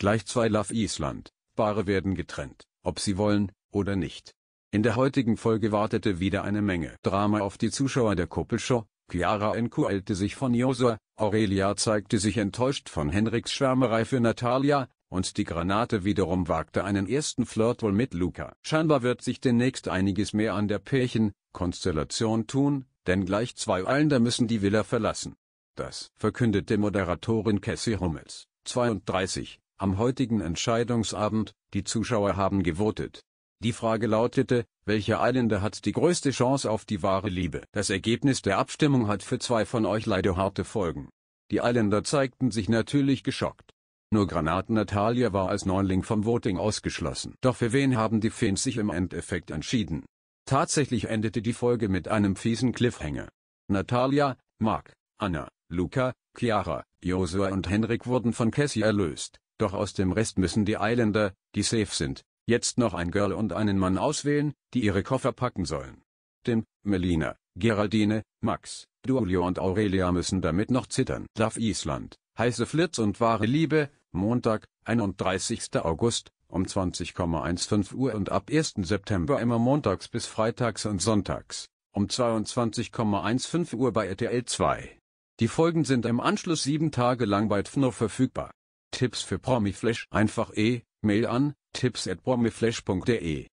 Gleich zwei Love Island Paare werden getrennt, ob sie wollen oder nicht. In der heutigen Folge wartete wieder eine Menge Drama auf die Zuschauer der Kuppelshow. Chiara entkuelte sich von Josua, Aurelia zeigte sich enttäuscht von Henriks Schwärmerei für Natalia, und die Granate wiederum wagte einen ersten Flirt wohl mit Luca. Scheinbar wird sich demnächst einiges mehr an der Pärchen-Konstellation tun, denn gleich zwei Eilender müssen die Villa verlassen. Das verkündete Moderatorin Cassie Hummels, 32, am heutigen Entscheidungsabend, die Zuschauer haben gewotet. Die Frage lautete, welcher Eilende hat die größte Chance auf die wahre Liebe? Das Ergebnis der Abstimmung hat für zwei von euch leider harte Folgen. Die Eilender zeigten sich natürlich geschockt. Nur Granaten Natalia war als Neuling vom Voting ausgeschlossen. Doch für wen haben die Fans sich im Endeffekt entschieden? Tatsächlich endete die Folge mit einem fiesen Cliffhanger. Natalia, Mark, Anna, Luca, Chiara, Josua und Henrik wurden von Cassie erlöst. Doch aus dem Rest müssen die Islander, die safe sind, jetzt noch ein Girl und einen Mann auswählen, die ihre Koffer packen sollen. Dem, Melina, Geraldine, Max, Duolio und Aurelia müssen damit noch zittern. Love Island, heiße Flirts und wahre Liebe, Montag, 31. August, um 20,15 Uhr und ab 1. September immer montags bis freitags und sonntags, um 22,15 Uhr bei RTL 2. Die Folgen sind im Anschluss sieben Tage lang bei FNO verfügbar. Tipps für e, Promiflash einfach E-Mail an tipps@promiflash.de